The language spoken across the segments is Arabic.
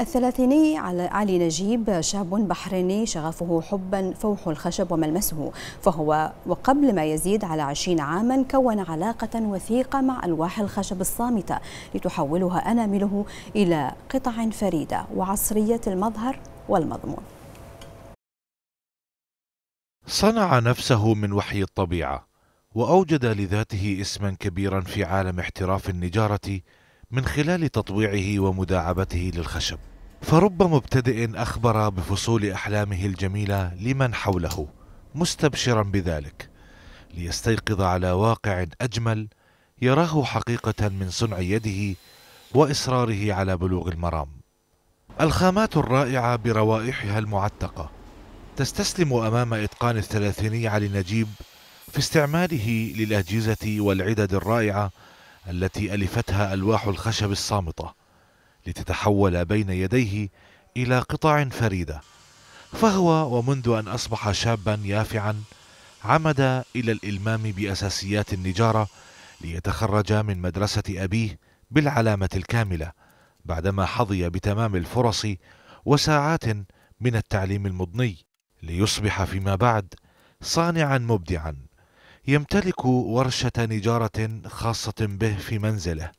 الثلاثيني علي نجيب شاب بحريني شغفه حبا فوح الخشب وملمسه فهو وقبل ما يزيد على عشرين عاما كون علاقة وثيقة مع ألواح الخشب الصامتة لتحولها أنامله إلى قطع فريدة وعصرية المظهر والمضمون صنع نفسه من وحي الطبيعة وأوجد لذاته اسما كبيرا في عالم احتراف النجارة من خلال تطويعه ومداعبته للخشب فرب مبتدئ أخبر بفصول أحلامه الجميلة لمن حوله مستبشرا بذلك ليستيقظ على واقع أجمل يراه حقيقة من صنع يده وإصراره على بلوغ المرام الخامات الرائعة بروائحها المعتقة تستسلم أمام إتقان الثلاثيني علي نجيب في استعماله للأجهزة والعدد الرائعة التي ألفتها ألواح الخشب الصامتة لتتحول بين يديه إلى قطع فريدة فهو ومنذ أن أصبح شابا يافعا عمد إلى الإلمام بأساسيات النجارة ليتخرج من مدرسة أبيه بالعلامة الكاملة بعدما حظي بتمام الفرص وساعات من التعليم المضني ليصبح فيما بعد صانعا مبدعا يمتلك ورشة نجارة خاصة به في منزله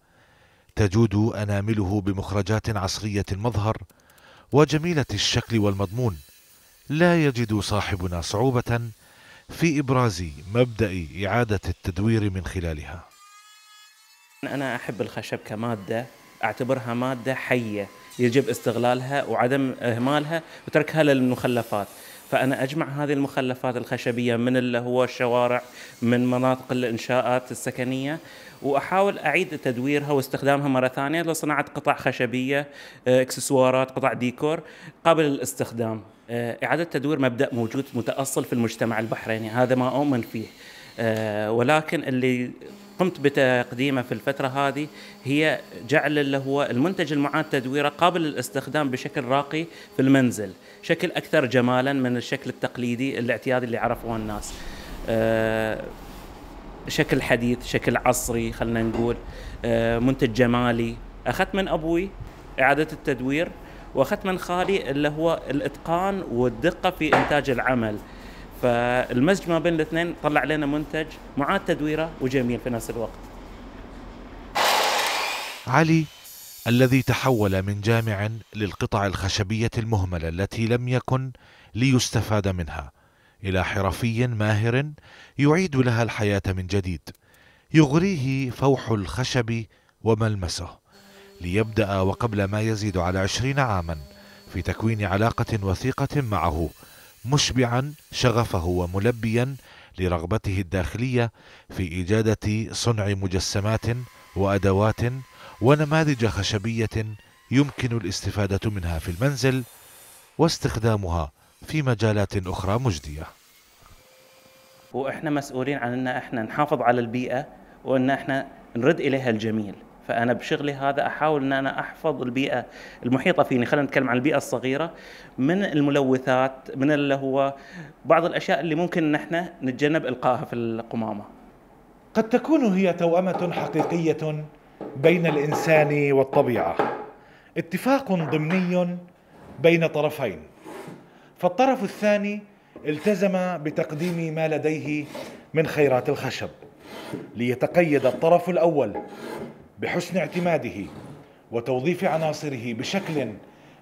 تجود أنامله بمخرجات عصرية المظهر وجميلة الشكل والمضمون لا يجد صاحبنا صعوبة في إبراز مبدأ إعادة التدوير من خلالها أنا أحب الخشب كمادة أعتبرها مادة حية يجب استغلالها وعدم إهمالها وتركها للمخلفات فانا اجمع هذه المخلفات الخشبيه من اللي هو الشوارع من مناطق الانشاءات السكنيه واحاول اعيد تدويرها واستخدامها مره ثانيه لصناعه قطع خشبيه اكسسوارات قطع ديكور قابل للاستخدام آه، اعاده تدوير مبدا موجود متاصل في المجتمع البحريني هذا ما اؤمن فيه آه، ولكن اللي قمت بتقديمه في الفترة هذه هي جعل اللي هو المنتج المعاد تدويره قابل للاستخدام بشكل راقي في المنزل شكل أكثر جمالا من الشكل التقليدي الاعتيادي اللي عرفوه الناس آه، شكل حديث شكل عصري خلينا نقول آه، منتج جمالي أخذت من أبوي إعادة التدوير وأخذت من خالي اللي هو الإتقان والدقة في إنتاج العمل فالمزج ما بين الاثنين طلع لنا منتج معاد تدويره وجميل في نفس الوقت علي الذي تحول من جامع للقطع الخشبيه المهمله التي لم يكن ليستفاد منها الى حرفي ماهر يعيد لها الحياه من جديد يغريه فوح الخشب وملمسه ليبدا وقبل ما يزيد على عشرين عاما في تكوين علاقه وثيقه معه مشبعا شغفه وملبيا لرغبته الداخليه في ايجاده صنع مجسمات وادوات ونماذج خشبيه يمكن الاستفاده منها في المنزل واستخدامها في مجالات اخرى مجديه واحنا مسؤولين عن ان احنا نحافظ على البيئه وان احنا نرد اليها الجميل فانا بشغلي هذا احاول ان انا احفظ البيئه المحيطه فيني خلينا نتكلم عن البيئه الصغيره من الملوثات من اللي هو بعض الاشياء اللي ممكن نحن نتجنب القاها في القمامه قد تكون هي توأمة حقيقية بين الإنسان والطبيعة اتفاق ضمني بين طرفين فالطرف الثاني التزم بتقديم ما لديه من خيرات الخشب ليتقيد الطرف الأول بحسن اعتماده وتوظيف عناصره بشكل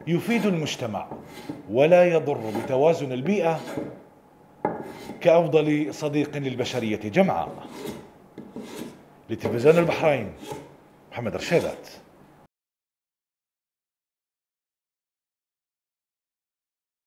يفيد المجتمع ولا يضر بتوازن البيئه كافضل صديق للبشريه جمعاء لتلفزيون البحرين محمد رشيدات